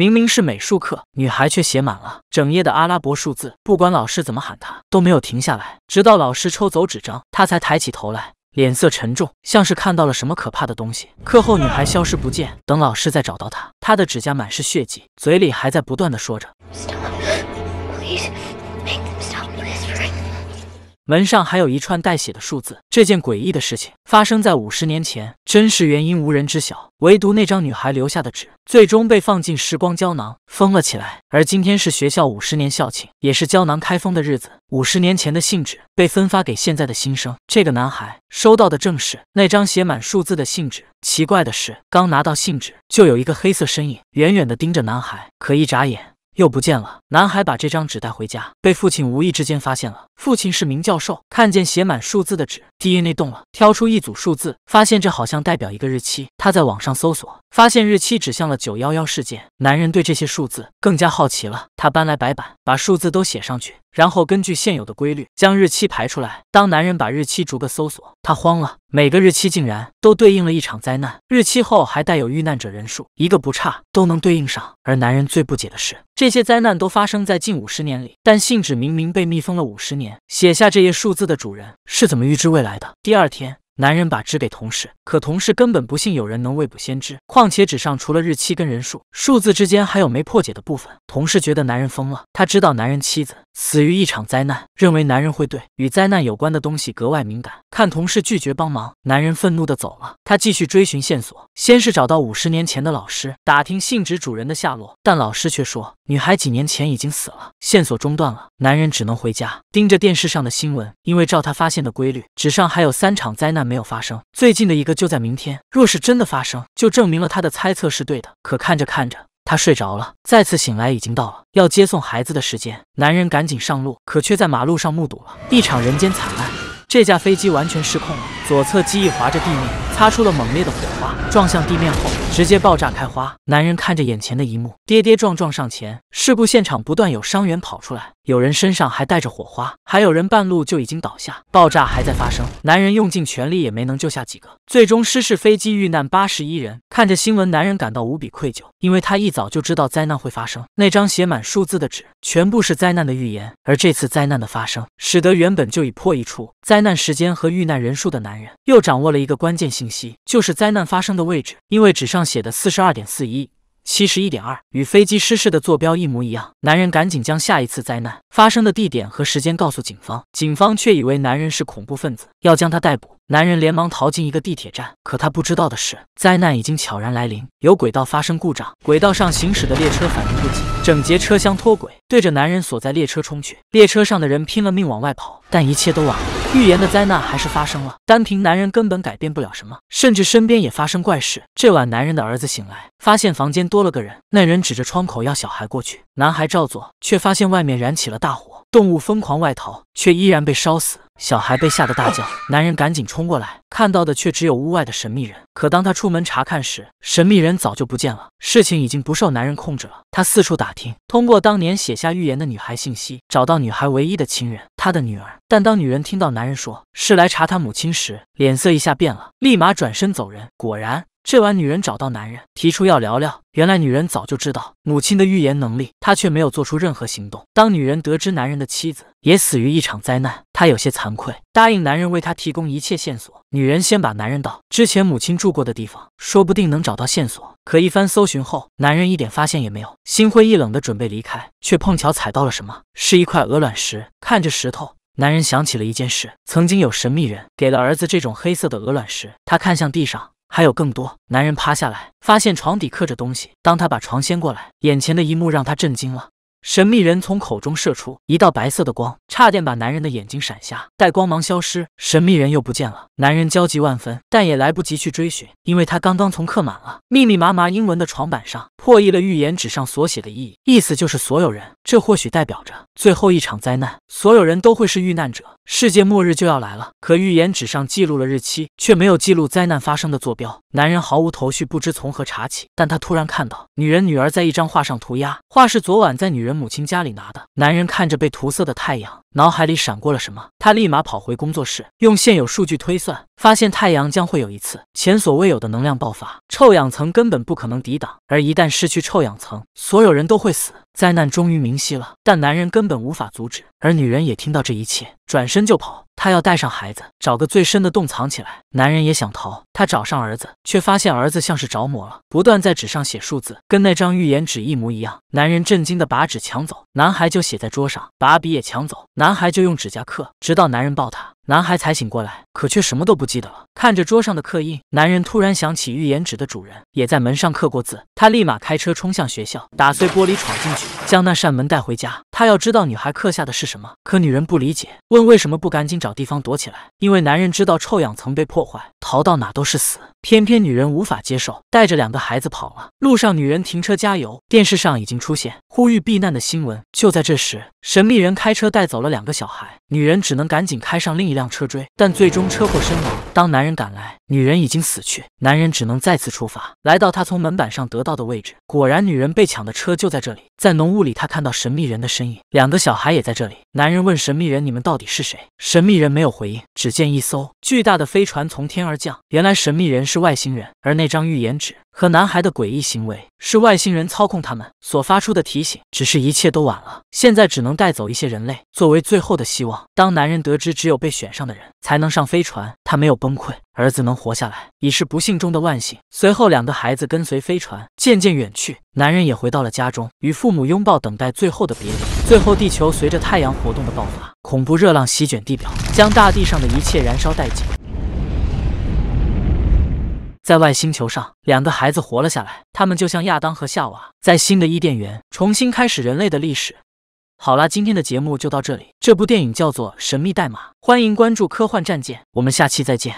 明明是美术课，女孩却写满了整页的阿拉伯数字。不管老师怎么喊，她都没有停下来，直到老师抽走纸张，她才抬起头来，脸色沉重，像是看到了什么可怕的东西。课后，女孩消失不见。等老师再找到她，她的指甲满是血迹，嘴里还在不断的说着。门上还有一串带血的数字。这件诡异的事情发生在五十年前，真实原因无人知晓。唯独那张女孩留下的纸，最终被放进时光胶囊，封了起来。而今天是学校五十年校庆，也是胶囊开封的日子。五十年前的信纸被分发给现在的新生。这个男孩收到的正是那张写满数字的信纸。奇怪的是，刚拿到信纸，就有一个黑色身影远远的盯着男孩，可一眨眼又不见了。男孩把这张纸带回家，被父亲无意之间发现了。父亲是名教授，看见写满数字的纸，第一内动了，挑出一组数字，发现这好像代表一个日期。他在网上搜索，发现日期指向了九幺幺事件。男人对这些数字更加好奇了，他搬来白板，把数字都写上去，然后根据现有的规律将日期排出来。当男人把日期逐个搜索，他慌了，每个日期竟然都对应了一场灾难，日期后还带有遇难者人数，一个不差都能对应上。而男人最不解的是，这些灾难都发生在近五十年里，但信纸明明被密封了五十年。写下这页数字的主人是怎么预知未来的？第二天。男人把纸给同事，可同事根本不信有人能未卜先知。况且纸上除了日期跟人数，数字之间还有没破解的部分。同事觉得男人疯了。他知道男人妻子死于一场灾难，认为男人会对与灾难有关的东西格外敏感。看同事拒绝帮忙，男人愤怒的走了。他继续追寻线索，先是找到五十年前的老师，打听信纸主人的下落，但老师却说女孩几年前已经死了，线索中断了。男人只能回家，盯着电视上的新闻，因为照他发现的规律，纸上还有三场灾难。没有发生，最近的一个就在明天。若是真的发生，就证明了他的猜测是对的。可看着看着，他睡着了，再次醒来已经到了要接送孩子的时间。男人赶紧上路，可却在马路上目睹了一场人间惨案。这架飞机完全失控了，左侧机翼划着地面。擦出了猛烈的火花，撞向地面后直接爆炸开花。男人看着眼前的一幕，跌跌撞撞上前。事故现场不断有伤员跑出来，有人身上还带着火花，还有人半路就已经倒下。爆炸还在发生，男人用尽全力也没能救下几个。最终失事飞机遇难八十一人。看着新闻，男人感到无比愧疚，因为他一早就知道灾难会发生。那张写满数字的纸，全部是灾难的预言。而这次灾难的发生，使得原本就已破译出灾难时间和遇难人数的男人，又掌握了一个关键信息。就是灾难发生的位置，因为纸上写的四十二点四一七十一点二与飞机失事的坐标一模一样。男人赶紧将下一次灾难发生的地点和时间告诉警方，警方却以为男人是恐怖分子，要将他逮捕。男人连忙逃进一个地铁站，可他不知道的是，灾难已经悄然来临，有轨道发生故障，轨道上行驶的列车反应不及，整节车厢脱轨，对着男人所在列车冲去。列车上的人拼了命往外跑，但一切都晚了。预言的灾难还是发生了，单凭男人根本改变不了什么，甚至身边也发生怪事。这晚，男人的儿子醒来，发现房间多了个人，那人指着窗口要小孩过去，男孩照做，却发现外面燃起了大火。动物疯狂外逃，却依然被烧死。小孩被吓得大叫，男人赶紧冲过来，看到的却只有屋外的神秘人。可当他出门查看时，神秘人早就不见了。事情已经不受男人控制了。他四处打听，通过当年写下预言的女孩信息，找到女孩唯一的亲人，她的女儿。但当女人听到男人说是来查他母亲时，脸色一下变了，立马转身走人。果然。这晚，女人找到男人，提出要聊聊。原来女人早就知道母亲的预言能力，她却没有做出任何行动。当女人得知男人的妻子也死于一场灾难，她有些惭愧，答应男人为他提供一切线索。女人先把男人到之前母亲住过的地方，说不定能找到线索。可一番搜寻后，男人一点发现也没有，心灰意冷的准备离开，却碰巧踩到了什么，是一块鹅卵石。看着石头，男人想起了一件事：曾经有神秘人给了儿子这种黑色的鹅卵石。他看向地上。还有更多男人趴下来，发现床底刻着东西。当他把床掀过来，眼前的一幕让他震惊了。神秘人从口中射出一道白色的光，差点把男人的眼睛闪瞎。待光芒消失，神秘人又不见了。男人焦急万分，但也来不及去追寻，因为他刚刚从刻满了密密麻麻英文的床板上破译了预言纸上所写的意义，意思就是所有人。这或许代表着最后一场灾难，所有人都会是遇难者，世界末日就要来了。可预言纸上记录了日期，却没有记录灾难发生的坐标。男人毫无头绪，不知从何查起。但他突然看到女人女儿在一张画上涂鸦，画是昨晚在女人。母亲家里拿的。男人看着被涂色的太阳，脑海里闪过了什么，他立马跑回工作室，用现有数据推算。发现太阳将会有一次前所未有的能量爆发，臭氧层根本不可能抵挡，而一旦失去臭氧层，所有人都会死。灾难终于明晰了，但男人根本无法阻止，而女人也听到这一切，转身就跑，她要带上孩子，找个最深的洞藏起来。男人也想逃，他找上儿子，却发现儿子像是着魔了，不断在纸上写数字，跟那张预言纸一模一样。男人震惊的把纸抢走，男孩就写在桌上，把笔也抢走，男孩就用指甲刻，直到男人抱他。男孩才醒过来，可却什么都不记得了。看着桌上的刻印，男人突然想起预言纸的主人也在门上刻过字。他立马开车冲向学校，打碎玻璃闯进去，将那扇门带回家。他要知道女孩刻下的是什么。可女人不理解，问为什么不赶紧找地方躲起来？因为男人知道臭氧层被破坏，逃到哪都是死。偏偏女人无法接受，带着两个孩子跑了。路上，女人停车加油，电视上已经出现。呼吁避难的新闻。就在这时，神秘人开车带走了两个小孩，女人只能赶紧开上另一辆车追，但最终车祸身亡。当男人赶来，女人已经死去，男人只能再次出发，来到他从门板上得到的位置。果然，女人被抢的车就在这里。在浓雾里，他看到神秘人的身影，两个小孩也在这里。男人问神秘人：“你们到底是谁？”神秘人没有回应。只见一艘巨大的飞船从天而降。原来，神秘人是外星人，而那张预言纸。和男孩的诡异行为是外星人操控他们所发出的提醒，只是一切都晚了。现在只能带走一些人类作为最后的希望。当男人得知只有被选上的人才能上飞船，他没有崩溃，儿子能活下来已是不幸中的万幸。随后，两个孩子跟随飞船渐渐远去，男人也回到了家中，与父母拥抱，等待最后的别离。最后，地球随着太阳活动的爆发，恐怖热浪席卷地表，将大地上的一切燃烧殆尽。在外星球上，两个孩子活了下来。他们就像亚当和夏娃，在新的伊甸园重新开始人类的历史。好啦，今天的节目就到这里。这部电影叫做《神秘代码》，欢迎关注《科幻战舰》，我们下期再见。